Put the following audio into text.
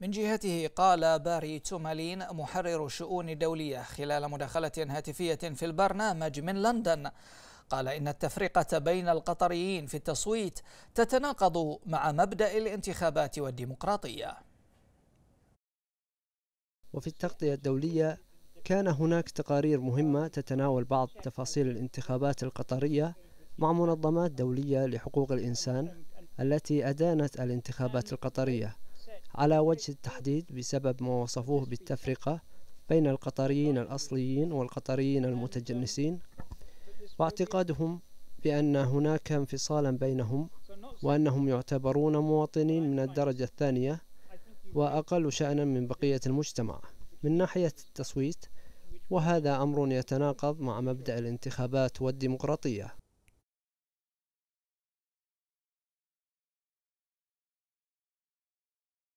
من جهته قال باري تومالين محرر الشؤون الدولية خلال مداخلة هاتفية في البرنامج من لندن قال إن التفرقة بين القطريين في التصويت تتناقض مع مبدأ الانتخابات والديمقراطية وفي التغطية الدولية كان هناك تقارير مهمة تتناول بعض تفاصيل الانتخابات القطرية مع منظمات دولية لحقوق الإنسان التي أدانت الانتخابات القطرية على وجه التحديد بسبب ما وصفوه بالتفرقة بين القطريين الأصليين والقطريين المتجنسين واعتقادهم بأن هناك انفصالا بينهم وأنهم يعتبرون مواطنين من الدرجة الثانية وأقل شأنا من بقية المجتمع من ناحية التصويت وهذا أمر يتناقض مع مبدأ الانتخابات والديمقراطية